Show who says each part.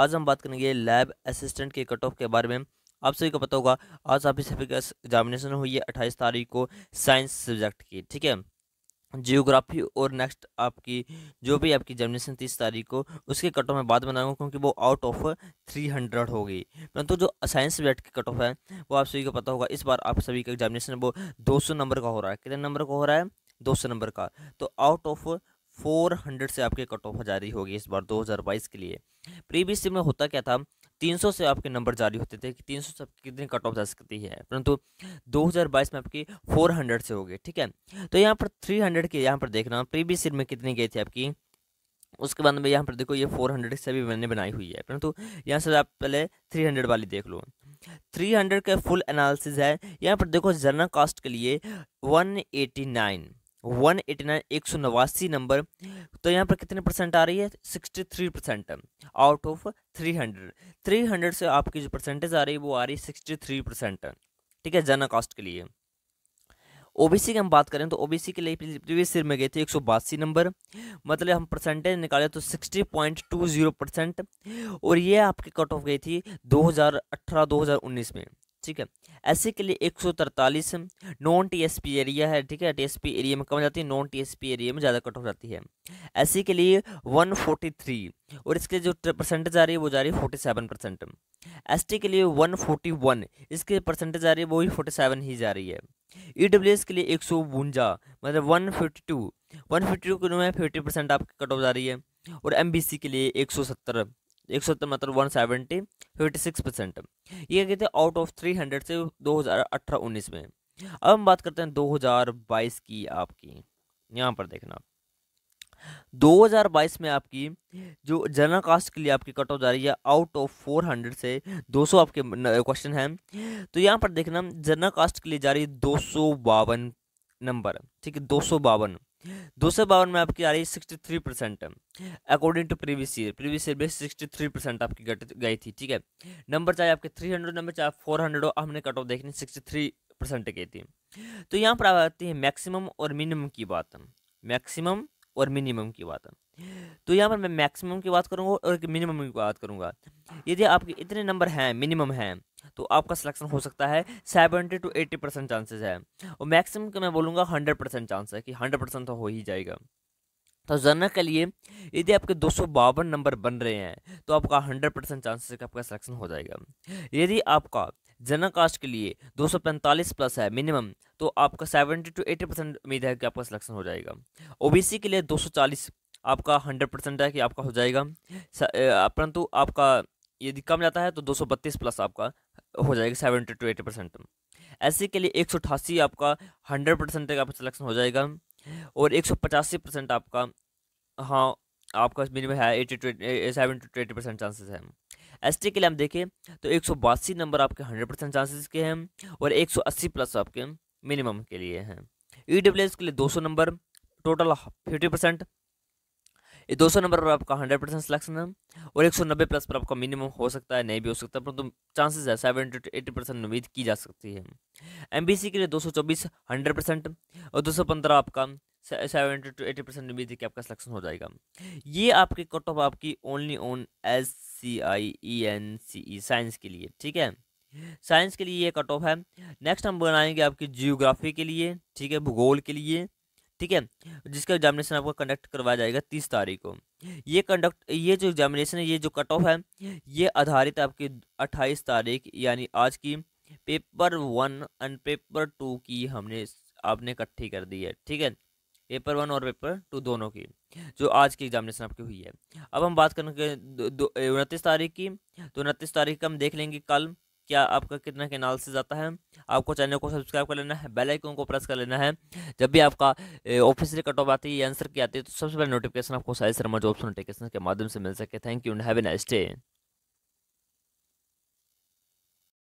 Speaker 1: आज हम बात करेंगे लैब असिस्टेंट के कट ऑफ के बारे में आप सभी को पता होगा आज आप सभी का एग्जामिनेशन हुई है अट्ठाईस तारीख को साइंस सब्जेक्ट की ठीक है जियोग्राफी और नेक्स्ट आपकी जो भी आपकी एग्जामिनेशन तीस तारीख को उसके कट ऑफ में बात बनाऊंगा क्योंकि वो आउट ऑफ थ्री हंड्रेड होगी परंतु तो जो साइंस सब्जेक्ट की कट ऑफ है वो आप सभी को पता होगा इस बार आप सभी का एग्जामिनेशन वो दो सौ नंबर का हो रहा है कितने नंबर का हो रहा है दो सौ नंबर का तो आउट ऑफ 400 से आपके कट ऑफ जारी होगी इस बार 2022 के लिए प्रीवियस में होता क्या था 300 से आपके नंबर जारी होते थे कि 300 से आपकी कितनी कट ऑफ जा सकती है परंतु 2022 में आपकी 400 से होगी ठीक है तो यहाँ पर 300 के यहाँ पर देखना प्रीवियस ईयर में कितनी गई थी आपकी उसके बाद में यहाँ पर देखो ये 400 से भी मैंने बनाई हुई है परंतु यहाँ से आप पहले 300 वाली देख लो 300 का फुल एनालिसिस है यहाँ पर देखो जर्नल कास्ट के लिए 189 वन एटी नाइन एक सौ नवासी नंबर तो यहाँ पर कितने परसेंट आ रही है sixty three percent out of three hundred three hundred से आपकी जो परसेंटेज आ रही है वो आ रही है सिक्सटी थ्री परसेंट ठीक है जना कास्ट के लिए ओबीसी की हम बात करें तो ओबीसी के लिए प्रीवियस ईयर में गए थे एक सौ बासी नंबर मतलब हम परसेंटेज निकाले तो sixty point two zero percent और ये आपकी कट ऑफ गई थी दो हज़ार अठारह दो हज़ार उन्नीस में ठीक है ऐसे के लिए एक सौ तरतालीस नॉन टीएसपी एरिया है ठीक है टीएसपी एरिया में कम जाती है नॉन टीएसपी एरिया में ज़्यादा कट हो जाती है ऐसे के लिए वन फोर्टी थ्री और इसके जो परसेंटेज आ रही है वो जा रही है फोर्टी सेवन परसेंट एस के लिए वन फोर्टी वन इसके परसेंटेज आ रही है वो भी फोर्टी सेवन ही जा रही है ई डब्ल्यू एस के लिए एक सौ बुंजा मतलब one fifty two one fifty two में फिफ्टी परसेंट आपकी कट ऑफ जा रही है और एम बी सी के लिए एक सौ सत्तर एक सौ मतलब one seventy fifty six percent ये गए थे आउट ऑफ थ्री हंड्रेड से दो हज़ार अठारह उन्नीस में अब हम बात करते हैं दो हज़ार बाईस की आपकी यहाँ पर देखना 2022 में आपकी जो जनरल कास्ट के लिए आपकी कट ऑफ जा रही है आउट ऑफ 400 से 200 आपके क्वेश्चन हैं तो यहाँ पर देखना जनरल कास्ट के लिए जा रही है दो नंबर ठीक है दो दो सौ बावन में आपकी आ रही sixty three percent according to previous year previous year में सिक्सटी थ्री परसेंट आपकी घट गई थी ठीक है नंबर चाहे आपके थ्री हंड्रेड नंबर चाहे फोर हंड्रेड हो हमने कट ऑफ देखनी सिक्सटी थ्री परसेंट गई थी तो यहाँ पर आती है मैक्सिमम और मिनिमम की बात मैक्सिमम और मिनिमम की बात तो यहाँ पर मैं मैक्सिमम की बात करूँगा और मिनिमम की बात करूँगा यदि आपके इतने नंबर हैं मिनिमम हैं तो आपका सिलेक्शन हो सकता है seventy two eighty percent chances है और मैक्सिमम मैं बोलूँगा हंड्रेड परसेंट चांस है कि हंड्रेड परसेंट तो हो ही जाएगा तो जनरल के लिए यदि आपके दो सौ बावन नंबर बन रहे हैं तो आपका हंड्रेड परसेंट चांसेस का आपका सिलेक्शन हो जाएगा यदि आपका जनरल कास्ट के लिए दो सौ पैंतालीस प्लस है मिनिमम तो आपका सेवेंटी टू एटी परसेंट उम्मीद है कि आपका सिलेक्शन हो जाएगा ओबीसी के लिए दो सौ चालीस आपका हंड्रेड परसेंट है कि आपका हो जाएगा परंतु आपका यदि कम जाता है तो दो सौ बत्तीस प्लस आपका हो जाएगी सेवेंटी टू एटी परसेंट ऐसे के लिए एक सौ अठासी आपका हंड्रेड परसेंट तक आपका सिलेक्शन हो जाएगा और एक सौ पचासी परसेंट आपका हाँ आपका मिनिमम है eighty two seven two eighty percent chances है एस के लिए हम देखें तो एक सौ बासी नंबर आपके हंड्रेड परसेंट चांसेस के हैं और एक सौ अस्सी प्लस आपके मिनिमम के लिए हैं ई डब्ल्यू एस के लिए दो सौ नंबर टोटल फिफ्टी परसेंट ये सौ नंबर पर आपका 100 परसेंट सिलेक्शन है और 190 प्लस पर आपका मिनिमम हो सकता है नहीं भी हो सकता परंतु चांसेस है सेवेंटी टू एटी परसेंट उम्मीद की जा सकती है एम के लिए दो सौ चौबीस हंड्रेड परसेंट और दो सौ पंद्रह आपका सेवेंटी टू एटी परसेंट उम्मीद है कि आपका सिलेक्शन हो जाएगा ये आपके कट ऑफ आपकी only on S C I E N C E science के लिए ठीक है साइंस के लिए ये कट ऑफ है नेक्स्ट हम बनाएंगे आपकी जियोग्राफी के लिए ठीक है भूगोल के लिए ठीक है जिसका एग्जामिनेशन आपका कंडक्ट करवाया जाएगा तीस तारीख को ये कंडक्ट ये जो एग्जामिनेशन है ये जो कट ऑफ है ये आधारित आपकी अट्ठाईस तारीख यानी आज की paper one and paper two की हमने आपने इकट्ठी कर दी है ठीक है पेपर वन और पेपर टू दोनों की जो आज की एग्जामिनेशन आपकी हुई है अब हम बात करेंगे उनतीस तारीख की तो उनतीस तारीख का हम देख लेंगे कल क्या आपका कितना से जाता है आपको चैनल को सब्सक्राइब कर लेना है बेल आइकन को प्रेस कर लेना है जब भी आपका ऑफिस से कट ऑफ आती है आंसर की आती है तो सबसे पहले नोटिफिकेशन आपको सारे शर्मा जॉब्स नोटिफिकेशन के माध्यम से मिल सके thank you and have a nice day